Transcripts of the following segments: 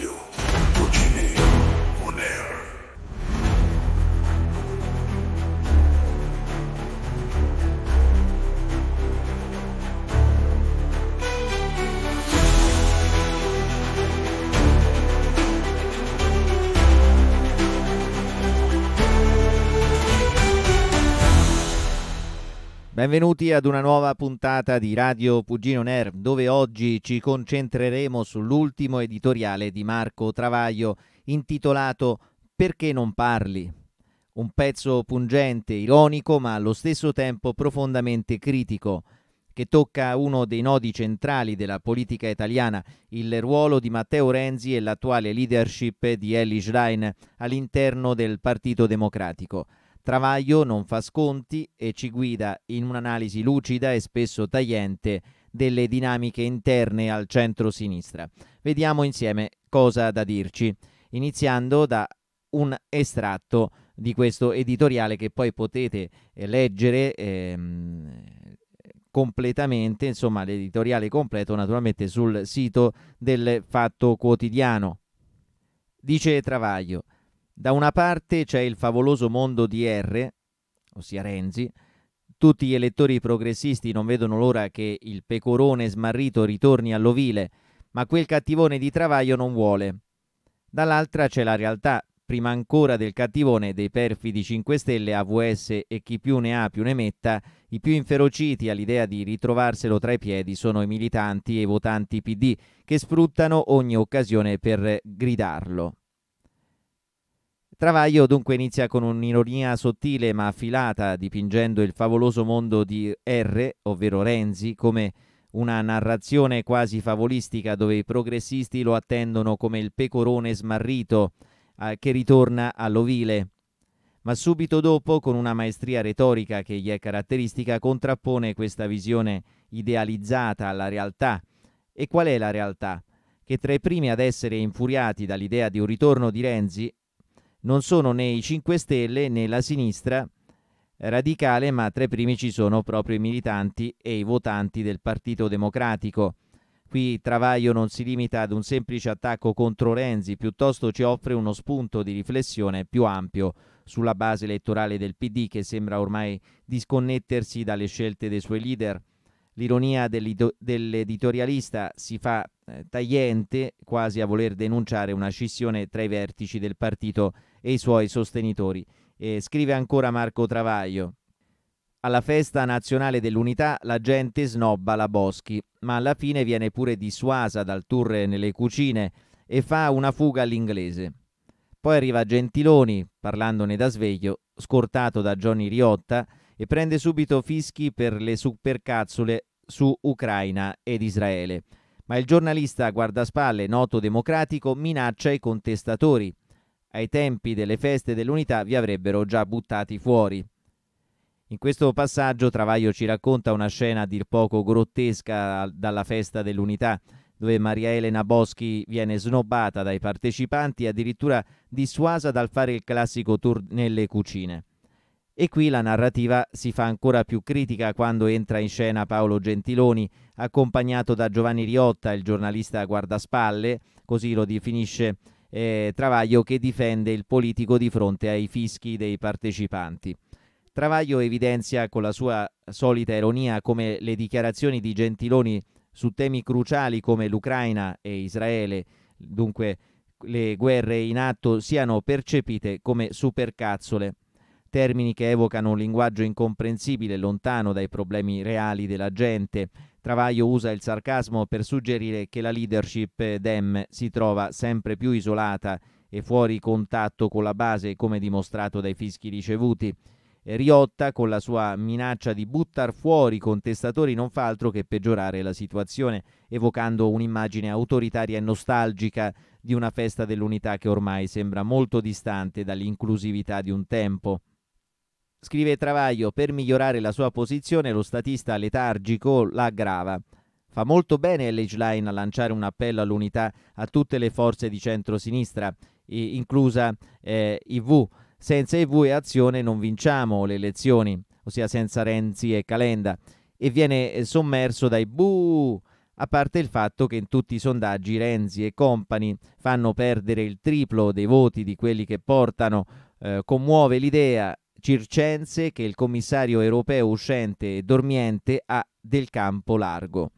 you. Benvenuti ad una nuova puntata di Radio Pugino Ner, dove oggi ci concentreremo sull'ultimo editoriale di Marco Travaglio intitolato Perché non parli? Un pezzo pungente, ironico, ma allo stesso tempo profondamente critico, che tocca uno dei nodi centrali della politica italiana, il ruolo di Matteo Renzi e l'attuale leadership di Ellie Schlein all'interno del Partito Democratico. Travaglio non fa sconti e ci guida in un'analisi lucida e spesso tagliente delle dinamiche interne al centro-sinistra. Vediamo insieme cosa ha da dirci, iniziando da un estratto di questo editoriale che poi potete eh, leggere ehm, completamente, insomma l'editoriale completo naturalmente sul sito del Fatto Quotidiano. Dice Travaglio, da una parte c'è il favoloso mondo di R, ossia Renzi, tutti gli elettori progressisti non vedono l'ora che il pecorone smarrito ritorni all'ovile, ma quel cattivone di Travaglio non vuole. Dall'altra c'è la realtà, prima ancora del cattivone dei perfidi 5 Stelle, AVS e chi più ne ha più ne metta, i più inferociti all'idea di ritrovarselo tra i piedi sono i militanti e i votanti PD che sfruttano ogni occasione per gridarlo. Travaglio dunque inizia con un'ironia sottile ma affilata, dipingendo il favoloso mondo di R, ovvero Renzi, come una narrazione quasi favolistica dove i progressisti lo attendono come il pecorone smarrito eh, che ritorna all'ovile. Ma subito dopo, con una maestria retorica che gli è caratteristica, contrappone questa visione idealizzata alla realtà. E qual è la realtà? Che tra i primi ad essere infuriati dall'idea di un ritorno di Renzi non sono né i 5 Stelle né la sinistra radicale, ma tra i primi ci sono proprio i militanti e i votanti del Partito Democratico. Qui Travaglio non si limita ad un semplice attacco contro Renzi, piuttosto ci offre uno spunto di riflessione più ampio sulla base elettorale del PD che sembra ormai disconnettersi dalle scelte dei suoi leader. L'ironia dell'editorialista si fa eh, tagliente quasi a voler denunciare una scissione tra i vertici del partito e i suoi sostenitori. E scrive ancora Marco Travaglio. Alla festa nazionale dell'unità la gente snobba la Boschi, ma alla fine viene pure dissuasa dal tour nelle cucine e fa una fuga all'inglese. Poi arriva Gentiloni, parlandone da sveglio, scortato da Johnny Riotta, e prende subito fischi per le supercazzole su Ucraina ed Israele. Ma il giornalista guardaspalle, noto democratico, minaccia i contestatori ai tempi delle feste dell'unità vi avrebbero già buttati fuori. In questo passaggio Travaglio ci racconta una scena a dir poco grottesca dalla festa dell'unità, dove Maria Elena Boschi viene snobbata dai partecipanti e addirittura dissuasa dal fare il classico tour nelle cucine. E qui la narrativa si fa ancora più critica quando entra in scena Paolo Gentiloni, accompagnato da Giovanni Riotta, il giornalista guardaspalle, così lo definisce eh, Travaglio che difende il politico di fronte ai fischi dei partecipanti. Travaglio evidenzia con la sua solita ironia come le dichiarazioni di Gentiloni su temi cruciali come l'Ucraina e Israele, dunque le guerre in atto, siano percepite come supercazzole, termini che evocano un linguaggio incomprensibile lontano dai problemi reali della gente, Travaglio usa il sarcasmo per suggerire che la leadership Dem si trova sempre più isolata e fuori contatto con la base, come dimostrato dai fischi ricevuti. Riotta, con la sua minaccia di buttar fuori i contestatori, non fa altro che peggiorare la situazione, evocando un'immagine autoritaria e nostalgica di una festa dell'unità che ormai sembra molto distante dall'inclusività di un tempo. Scrive Travaglio, per migliorare la sua posizione lo statista letargico la aggrava. Fa molto bene Elage Line a lanciare un appello all'unità a tutte le forze di centrosinistra, inclusa eh, IV. Senza IV e Azione non vinciamo le elezioni, ossia senza Renzi e Calenda, e viene eh, sommerso dai buh, a parte il fatto che in tutti i sondaggi Renzi e compagni fanno perdere il triplo dei voti di quelli che portano, eh, commuove l'idea circense che il commissario europeo uscente e dormiente ha del campo largo.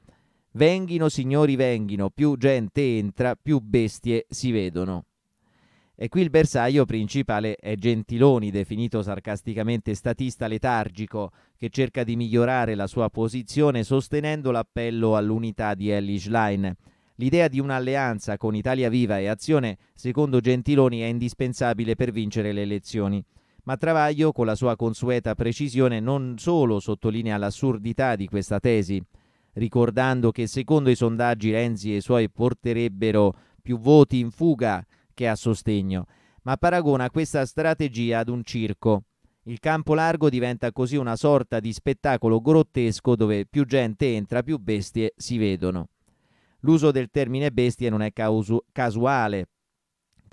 Venghino, signori, venghino, più gente entra, più bestie si vedono. E qui il bersaglio principale è Gentiloni, definito sarcasticamente statista letargico, che cerca di migliorare la sua posizione sostenendo l'appello all'unità di Ellie Schlein. L'idea di un'alleanza con Italia Viva e Azione, secondo Gentiloni, è indispensabile per vincere le elezioni ma Travaglio con la sua consueta precisione non solo sottolinea l'assurdità di questa tesi, ricordando che secondo i sondaggi Renzi e i suoi porterebbero più voti in fuga che a sostegno, ma paragona questa strategia ad un circo. Il campo largo diventa così una sorta di spettacolo grottesco dove più gente entra, più bestie si vedono. L'uso del termine bestie non è casuale,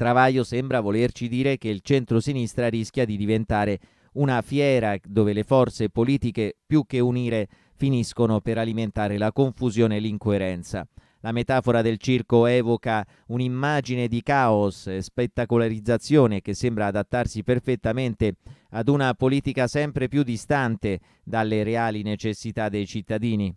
Travaglio sembra volerci dire che il centro-sinistra rischia di diventare una fiera dove le forze politiche, più che unire, finiscono per alimentare la confusione e l'incoerenza. La metafora del circo evoca un'immagine di caos e spettacolarizzazione che sembra adattarsi perfettamente ad una politica sempre più distante dalle reali necessità dei cittadini.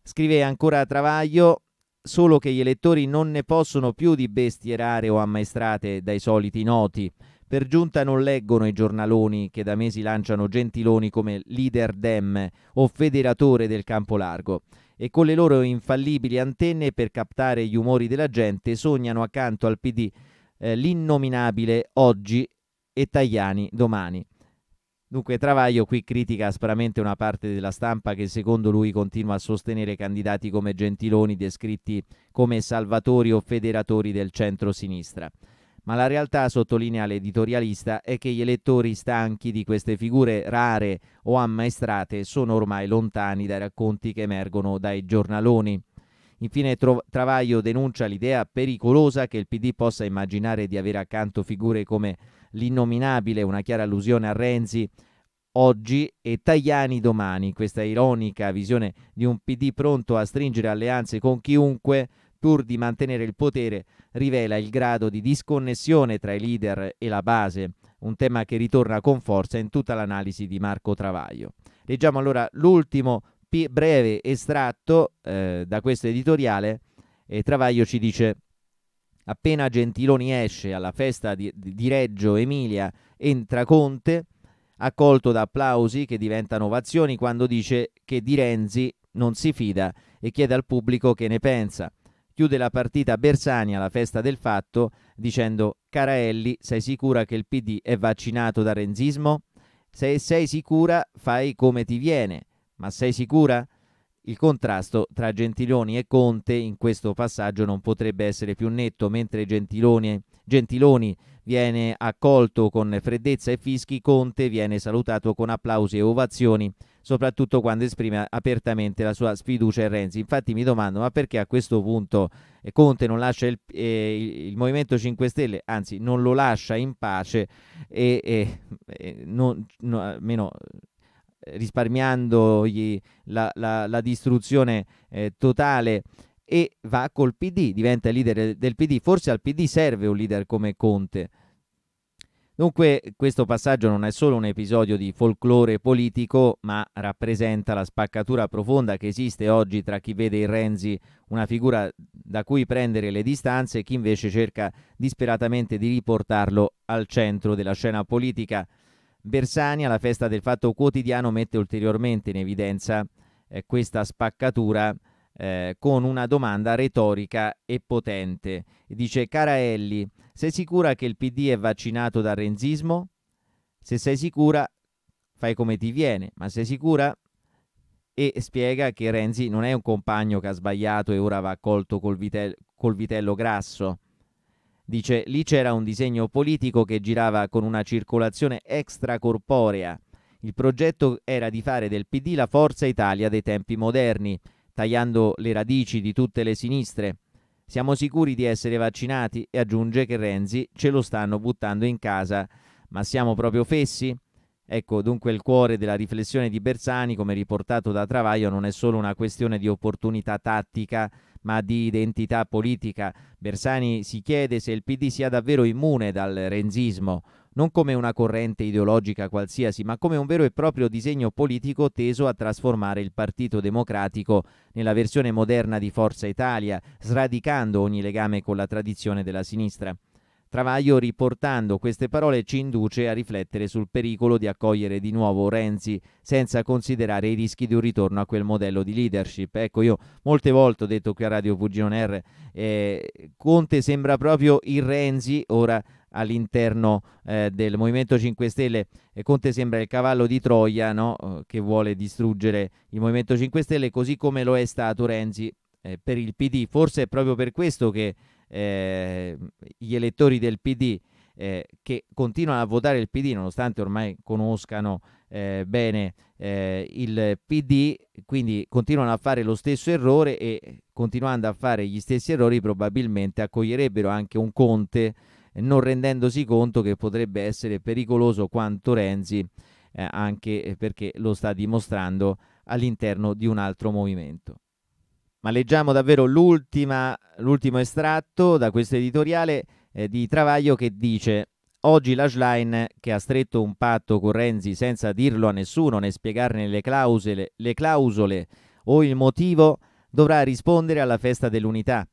Scrive ancora Travaglio, solo che gli elettori non ne possono più di bestie rare o ammaestrate dai soliti noti. Per giunta non leggono i giornaloni che da mesi lanciano Gentiloni come leader dem o federatore del campo largo e con le loro infallibili antenne per captare gli umori della gente sognano accanto al PD eh, l'innominabile oggi e Tajani domani. Dunque Travaglio qui critica aspramente una parte della stampa che secondo lui continua a sostenere candidati come Gentiloni descritti come salvatori o federatori del centro-sinistra. Ma la realtà, sottolinea l'editorialista, è che gli elettori stanchi di queste figure rare o ammaestrate sono ormai lontani dai racconti che emergono dai giornaloni. Infine Travaglio denuncia l'idea pericolosa che il PD possa immaginare di avere accanto figure come l'innominabile, una chiara allusione a Renzi oggi e Tajani domani, questa ironica visione di un PD pronto a stringere alleanze con chiunque pur di mantenere il potere, rivela il grado di disconnessione tra i leader e la base, un tema che ritorna con forza in tutta l'analisi di Marco Travaglio. Leggiamo allora l'ultimo breve estratto eh, da questo editoriale e Travaglio ci dice Appena Gentiloni esce alla festa di, di Reggio Emilia, entra Conte, accolto da applausi che diventano ovazioni quando dice che di Renzi non si fida e chiede al pubblico che ne pensa. Chiude la partita Bersani alla festa del fatto dicendo Caraelli, sei sicura che il PD è vaccinato da renzismo? Se sei sicura fai come ti viene, ma sei sicura? Il contrasto tra Gentiloni e Conte in questo passaggio non potrebbe essere più netto, mentre Gentiloni, Gentiloni, viene accolto con freddezza e fischi, Conte viene salutato con applausi e ovazioni, soprattutto quando esprime apertamente la sua sfiducia in Renzi. Infatti mi domando, ma perché a questo punto eh, Conte non lascia il, eh, il Movimento 5 Stelle, anzi non lo lascia in pace e, e, e eh, non, no, almeno risparmiandogli la, la, la distruzione eh, totale e va col PD, diventa leader del PD. Forse al PD serve un leader come Conte. Dunque questo passaggio non è solo un episodio di folklore politico, ma rappresenta la spaccatura profonda che esiste oggi tra chi vede in Renzi una figura da cui prendere le distanze e chi invece cerca disperatamente di riportarlo al centro della scena politica. Bersani alla festa del fatto quotidiano mette ulteriormente in evidenza eh, questa spaccatura eh, con una domanda retorica e potente. Dice Caraelli, sei sicura che il PD è vaccinato dal renzismo? Se sei sicura, fai come ti viene, ma sei sicura? E spiega che Renzi non è un compagno che ha sbagliato e ora va accolto col, vite- col vitello grasso. Dice, lì c'era un disegno politico che girava con una circolazione extracorporea. Il progetto era di fare del PD la forza Italia dei tempi moderni, tagliando le radici di tutte le sinistre. Siamo sicuri di essere vaccinati e aggiunge che Renzi ce lo stanno buttando in casa. Ma siamo proprio fessi? Ecco dunque il cuore della riflessione di Bersani, come riportato da Travaglio, non è solo una questione di opportunità tattica, ma di identità politica. Bersani si chiede se il PD sia davvero immune dal renzismo, non come una corrente ideologica qualsiasi, ma come un vero e proprio disegno politico teso a trasformare il Partito Democratico nella versione moderna di Forza Italia, sradicando ogni legame con la tradizione della sinistra. Travaglio, riportando queste parole, ci induce a riflettere sul pericolo di accogliere di nuovo Renzi senza considerare i rischi di un ritorno a quel modello di leadership. Ecco, io molte volte ho detto qui a Radio Fugione R, eh, Conte sembra proprio il Renzi, ora all'interno eh, del Movimento 5 Stelle. e eh, Conte sembra il cavallo di Troia no? Eh, che vuole distruggere il Movimento 5 Stelle, così come lo è stato Renzi eh, per il PD. Forse è proprio per questo che eh, gli elettori del PD eh, che continuano a votare il PD nonostante ormai conoscano eh, bene eh, il PD, quindi continuano a fare lo stesso errore e continuando a fare gli stessi errori probabilmente accoglierebbero anche un Conte non rendendosi conto che potrebbe essere pericoloso quanto Renzi eh, anche perché lo sta dimostrando all'interno di un altro movimento ma leggiamo davvero l'ultimo estratto da questo editoriale eh, di Travaglio che dice Oggi la Schlein, che ha stretto un patto con Renzi senza dirlo a nessuno né spiegarne le clausole, le clausole o il motivo, dovrà rispondere alla festa dell'unità,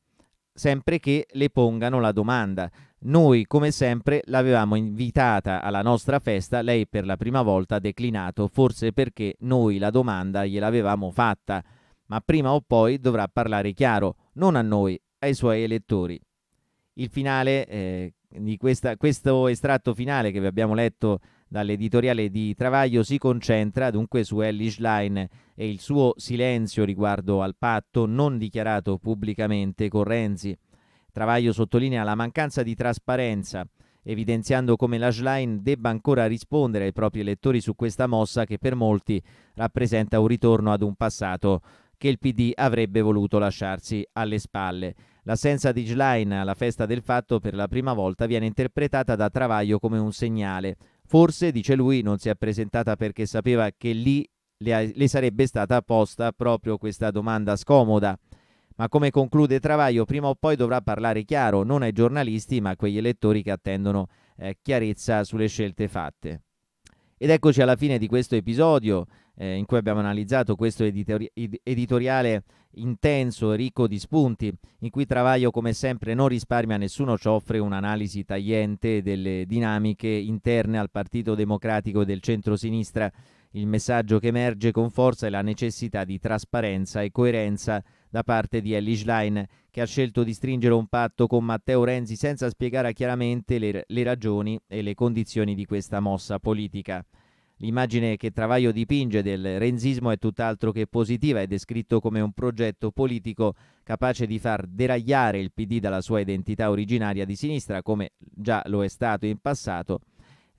sempre che le pongano la domanda. Noi, come sempre, l'avevamo invitata alla nostra festa, lei per la prima volta ha declinato, forse perché noi la domanda gliel'avevamo fatta ma prima o poi dovrà parlare chiaro, non a noi, ai suoi elettori. Il finale eh, di questa, questo estratto finale che vi abbiamo letto dall'editoriale di Travaglio si concentra dunque su Ellis Line e il suo silenzio riguardo al patto non dichiarato pubblicamente con Renzi. Travaglio sottolinea la mancanza di trasparenza, evidenziando come la Schlein debba ancora rispondere ai propri elettori su questa mossa che per molti rappresenta un ritorno ad un passato che il PD avrebbe voluto lasciarsi alle spalle. L'assenza di Schlein alla festa del fatto per la prima volta viene interpretata da Travaglio come un segnale. Forse, dice lui, non si è presentata perché sapeva che lì le, sarebbe stata posta proprio questa domanda scomoda. Ma come conclude Travaglio, prima o poi dovrà parlare chiaro, non ai giornalisti, ma a quegli elettori che attendono eh, chiarezza sulle scelte fatte. Ed eccoci alla fine di questo episodio eh, in cui abbiamo analizzato questo editori- ed- editoriale intenso, e ricco di spunti, in cui Travaglio come sempre non risparmia nessuno, ci offre un'analisi tagliente delle dinamiche interne al Partito Democratico del centrosinistra. Il messaggio che emerge con forza è la necessità di trasparenza e coerenza da parte di Ellie Schlein, che ha scelto di stringere un patto con Matteo Renzi senza spiegare chiaramente le, le ragioni e le condizioni di questa mossa politica. L'immagine che Travaglio dipinge del renzismo è tutt'altro che positiva, è descritto come un progetto politico capace di far deragliare il PD dalla sua identità originaria di sinistra, come già lo è stato in passato,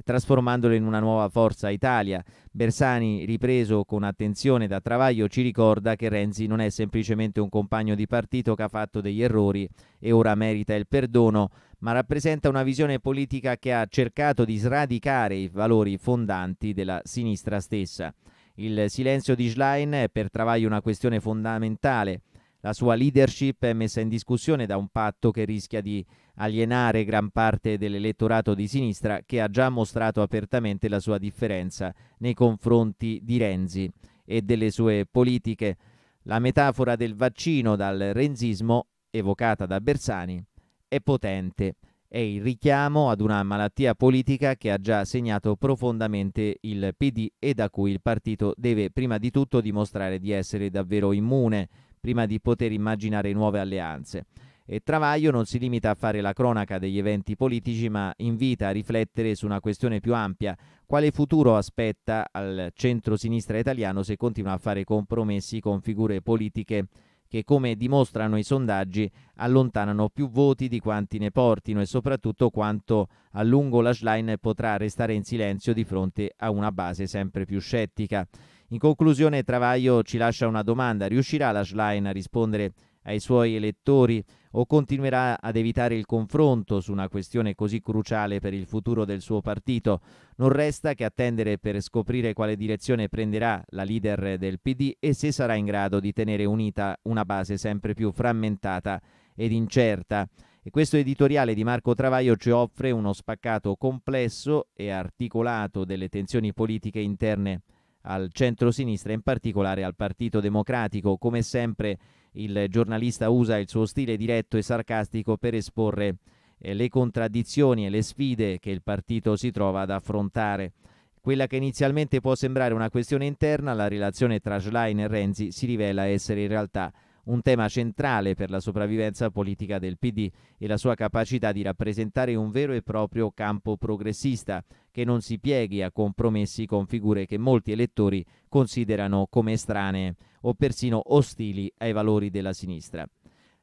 trasformandolo in una nuova Forza Italia. Bersani, ripreso con attenzione da Travaglio, ci ricorda che Renzi non è semplicemente un compagno di partito che ha fatto degli errori e ora merita il perdono, ma rappresenta una visione politica che ha cercato di sradicare i valori fondanti della sinistra stessa. Il silenzio di Schlein è per Travaglio una questione fondamentale. La sua leadership è messa in discussione da un patto che rischia di alienare gran parte dell'elettorato di sinistra che ha già mostrato apertamente la sua differenza nei confronti di Renzi e delle sue politiche. La metafora del vaccino dal renzismo, evocata da Bersani, è potente. È il richiamo ad una malattia politica che ha già segnato profondamente il PD e da cui il partito deve prima di tutto dimostrare di essere davvero immune, prima di poter immaginare nuove alleanze. E Travaglio non si limita a fare la cronaca degli eventi politici, ma invita a riflettere su una questione più ampia. Quale futuro aspetta al centro-sinistra italiano se continua a fare compromessi con figure politiche che, come dimostrano i sondaggi, allontanano più voti di quanti ne portino e soprattutto quanto a lungo la l'ashline potrà restare in silenzio di fronte a una base sempre più scettica. In conclusione, Travaglio ci lascia una domanda. Riuscirà la l'ashline a rispondere ai suoi elettori o continuerà ad evitare il confronto su una questione così cruciale per il futuro del suo partito. Non resta che attendere per scoprire quale direzione prenderà la leader del PD e se sarà in grado di tenere unita una base sempre più frammentata ed incerta. E questo editoriale di Marco Travaglio ci offre uno spaccato complesso e articolato delle tensioni politiche interne al centro-sinistra, in particolare al Partito Democratico. Come sempre il giornalista usa il suo stile diretto e sarcastico per esporre eh, le contraddizioni e le sfide che il partito si trova ad affrontare. Quella che inizialmente può sembrare una questione interna, la relazione tra Schlein e Renzi si rivela essere in realtà un tema centrale per la sopravvivenza politica del PD e la sua capacità di rappresentare un vero e proprio campo progressista, che non si pieghi a compromessi con figure che molti elettori considerano come estranee o persino ostili ai valori della sinistra.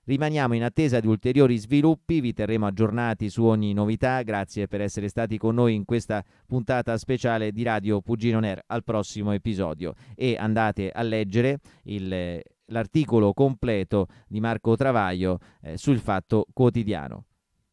Rimaniamo in attesa di ulteriori sviluppi, vi terremo aggiornati su ogni novità, grazie per essere stati con noi in questa puntata speciale di Radio Pugino Ner al prossimo episodio e andate a leggere il, l'articolo completo di Marco Travaglio eh, sul Fatto Quotidiano.